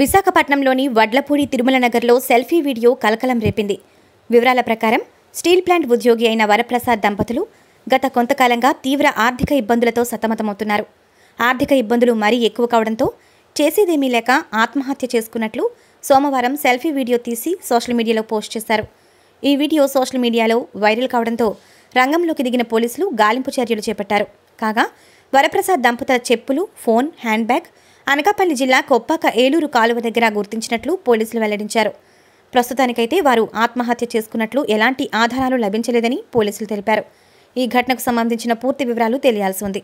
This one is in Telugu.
విశాఖపట్నంలోని వడ్లపూడి తిరుమల నగర్లో సెల్ఫీ వీడియో కలకలం రేపింది వివరాల ప్రకారం స్టీల్ ప్లాంట్ ఉద్యోగి అయిన వరప్రసాద్ దంపతులు గత కొంతకాలంగా తీవ్ర ఆర్థిక ఇబ్బందులతో సతమతమవుతున్నారు ఆర్థిక ఇబ్బందులు మరీ ఎక్కువ కావడంతో చేసేదేమీ లేక ఆత్మహత్య చేసుకున్నట్లు సోమవారం సెల్ఫీ వీడియో తీసి సోషల్ మీడియాలో పోస్ట్ చేశారు ఈ వీడియో సోషల్ మీడియాలో వైరల్ కావడంతో రంగంలోకి దిగిన పోలీసులు గాలింపు చర్యలు చేపట్టారు కాగా వరప్రసాద్ దంపతుల చెప్పులు ఫోన్ హ్యాండ్ బ్యాగ్ అనకాపల్లి జిల్లా కొప్పాక ఏలూరు కాలువ దగ్గర గుర్తించినట్లు పోలీసులు వెల్లడించారు ప్రస్తుతానికైతే వారు ఆత్మహత్య చేసుకున్నట్లు ఎలాంటి ఆధారాలు లభించలేదని పోలీసులు తెలిపారు ఈ ఘటనకు సంబంధించిన పూర్తి వివరాలు తెలియాల్సి ఉంది